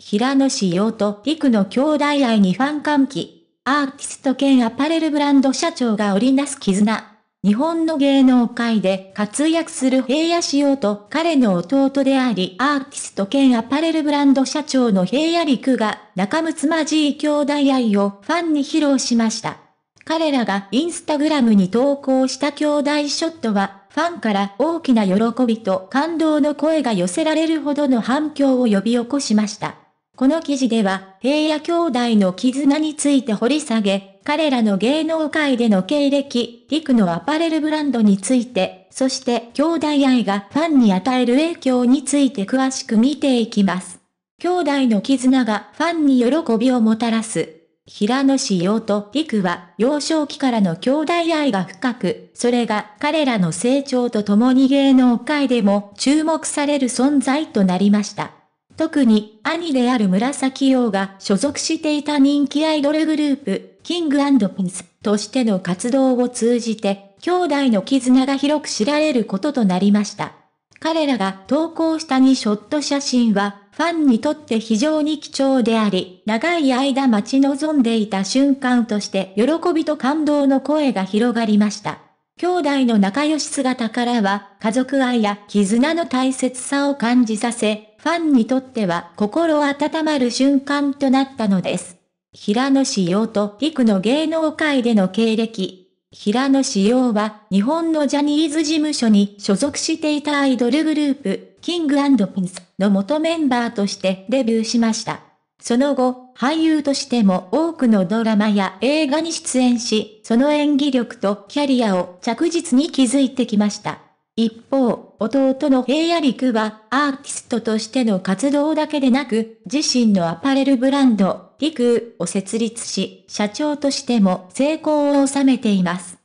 平野紫耀と陸の兄弟愛にファン歓喜。アーティスト兼アパレルブランド社長が織りなす絆。日本の芸能界で活躍する平野紫耀と彼の弟でありアーティスト兼アパレルブランド社長の平野陸が仲睦まじい兄弟愛をファンに披露しました。彼らがインスタグラムに投稿した兄弟ショットはファンから大きな喜びと感動の声が寄せられるほどの反響を呼び起こしました。この記事では、平野兄弟の絆について掘り下げ、彼らの芸能界での経歴、リクのアパレルブランドについて、そして兄弟愛がファンに与える影響について詳しく見ていきます。兄弟の絆がファンに喜びをもたらす。平野志陽と陸は幼少期からの兄弟愛が深く、それが彼らの成長とともに芸能界でも注目される存在となりました。特に、兄である紫陽が所属していた人気アイドルグループ、キングピンスとしての活動を通じて、兄弟の絆が広く知られることとなりました。彼らが投稿した2ショット写真は、ファンにとって非常に貴重であり、長い間待ち望んでいた瞬間として喜びと感動の声が広がりました。兄弟の仲良し姿からは、家族愛や絆の大切さを感じさせ、ファンにとっては心温まる瞬間となったのです。平野紫耀と陸の芸能界での経歴。平野紫耀は日本のジャニーズ事務所に所属していたアイドルグループ、キングピンスの元メンバーとしてデビューしました。その後、俳優としても多くのドラマや映画に出演し、その演技力とキャリアを着実に築いてきました。一方、弟の平野陸は、アーティストとしての活動だけでなく、自身のアパレルブランド、リクーを設立し、社長としても成功を収めています。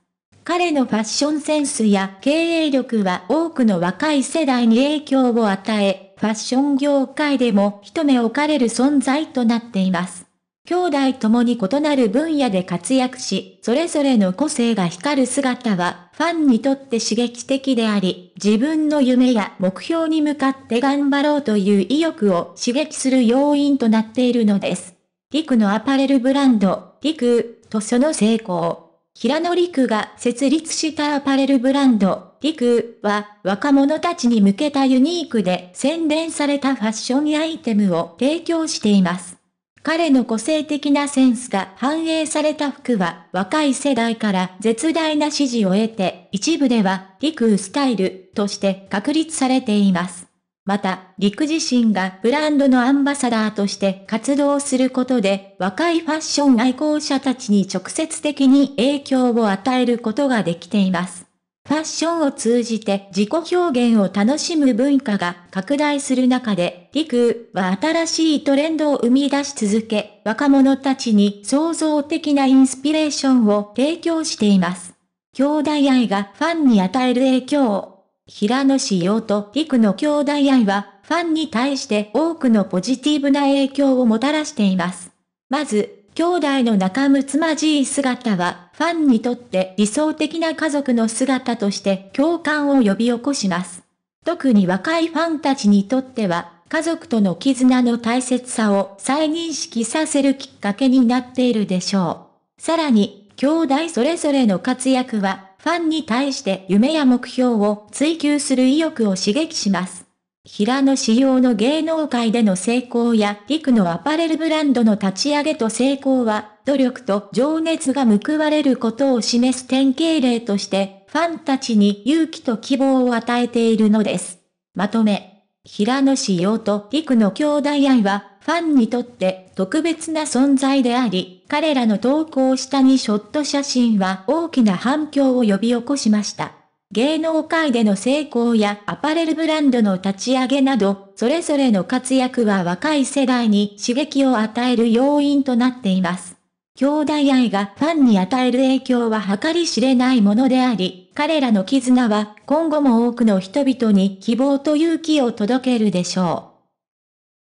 彼のファッションセンスや経営力は多くの若い世代に影響を与え、ファッション業界でも一目置かれる存在となっています。兄弟ともに異なる分野で活躍し、それぞれの個性が光る姿は、ファンにとって刺激的であり、自分の夢や目標に向かって頑張ろうという意欲を刺激する要因となっているのです。リクのアパレルブランド、リクとその成功。平野陸が設立したアパレルブランド、ーは若者たちに向けたユニークで洗練されたファッションアイテムを提供しています。彼の個性的なセンスが反映された服は若い世代から絶大な支持を得て、一部では陸スタイルとして確立されています。また、陸自身がブランドのアンバサダーとして活動することで若いファッション愛好者たちに直接的に影響を与えることができています。ファッションを通じて自己表現を楽しむ文化が拡大する中で、リクーは新しいトレンドを生み出し続け、若者たちに創造的なインスピレーションを提供しています。兄弟愛がファンに与える影響。平野志陽とリクの兄弟愛は、ファンに対して多くのポジティブな影響をもたらしています。まず、兄弟の仲睦まじい姿は、ファンにとって理想的な家族の姿として共感を呼び起こします。特に若いファンたちにとっては、家族との絆の大切さを再認識させるきっかけになっているでしょう。さらに、兄弟それぞれの活躍は、ファンに対して夢や目標を追求する意欲を刺激します。平野仕様の芸能界での成功や、陸クのアパレルブランドの立ち上げと成功は、努力と情熱が報われることを示す典型例として、ファンたちに勇気と希望を与えているのです。まとめ。平野仕様と陸クの兄弟愛は、ファンにとって特別な存在であり、彼らの投稿下にショット写真は大きな反響を呼び起こしました。芸能界での成功やアパレルブランドの立ち上げなど、それぞれの活躍は若い世代に刺激を与える要因となっています。兄弟愛がファンに与える影響は計り知れないものであり、彼らの絆は今後も多くの人々に希望と勇気を届けるでしょう。